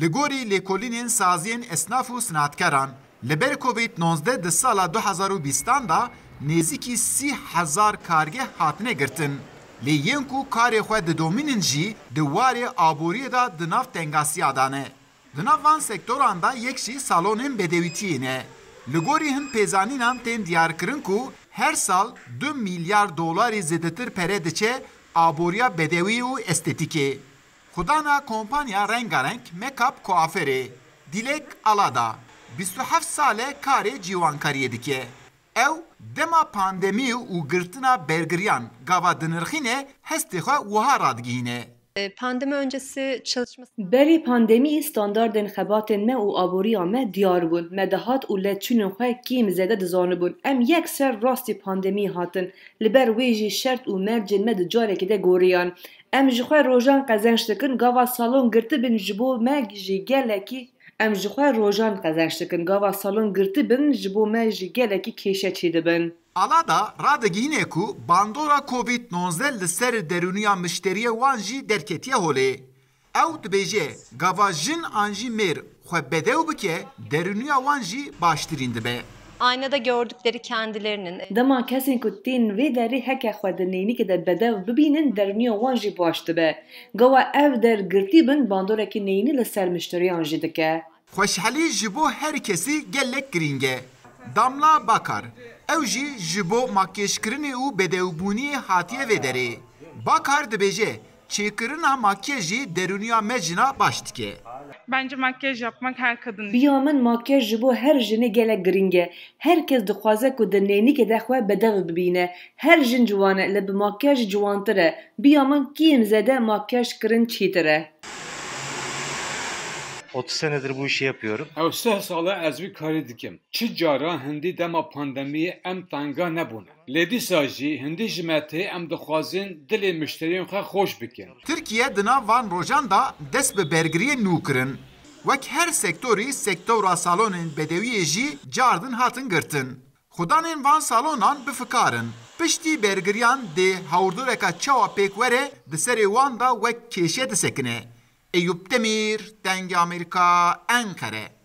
Li gorî lêkolînên saziyên esnaf û sinatkeran li ber COVID-19 di sala 2020 da nêzîkî sî hezar kargeh hatine girtin. Lê yên ku karê xwe didomînin jî di warê aboriyê da di nav tengasiya dane. Di nav van sektoran da yek jî salonên bedewîtiyê ne. Li gorî hin pêzanînan tên diyarkirin ku her sal 2 milyar dolarê zêdetir pere diçe aboriya bedewî û Kudana, kompanya رنگارنگ مکاپ کوافری دیلک آلادا 27 ساله کاری جیوانکاریه دیکه ew dema pandemî û girtina bergiriyan gava dinirxînê hestê xwe wiha برای öncesi پاندمی استانداردن خباتن ما و آبوریا ما دیار بون مدهات و لچون خواه کیم زده دزانه بون ام یک سر راستی پاندمی هاتن لبر ویجی شرط و مرجن مد جاره کده گوریان ام جخواه روژان قزنشتکن گاوا سالون گرته بین جبو ما گلکی em ji xwe rojan qezenj dikin gava salon girtî bin ji bo me ji gelekî kêşe çê dibin. Alada radegînê ku bandora COVID-19 li ser derûniya müşteriye wan jî derketiye holê. Ew dibêje gava jin an jî mêr xwe bedew bike derûniya wan jî baştirîn dibe aynada gördükleri kendilerinin. E, Dema kesin ku tên vê derê heke ki de bedev bibînin derniya wan jî baş dibe. Gawa ev dergirtî bin bandorekî neyînî li ser müşteriyan jî dike. Xweşhelî herkesi bo gringe. Damla Bakar Evji jî makyaj bo u û bedewbûniyê hatiye vederi. derê. Bakar dibêje çêkirina makyajı derûniya mecina jina baş Bence makyaj yapmak her kadın için. Biya min make ji bo her jinê gelek giring e. Herkes dixwaze ku di nênikê de xwe bedev bibîne. Her jin ciwan e li bi makyaj ciwantir e. Biya min zede makyaj kirin çîtir e. 30 senedir bu işi yapıyorum. Ew sala ez wî dikim. Çi cara hindî dema pandemiyê em tanga nebûne. Lê dîsa jî hindî ji me tê em dixwazin dilê müşteriyên xwe bikin. Tirkiye di van rojan da dest bi bergiriyê nû her sektorî sektora salonên bedewiyê jî cardin hatin girtin. Xudanên van salonan bifikarin. Piştî bergiriyan de hewrdoreka çawa pêkwere di serê wan da wek kêşe disekine. Eyüp Demir, Dengi Amerika, Ankara.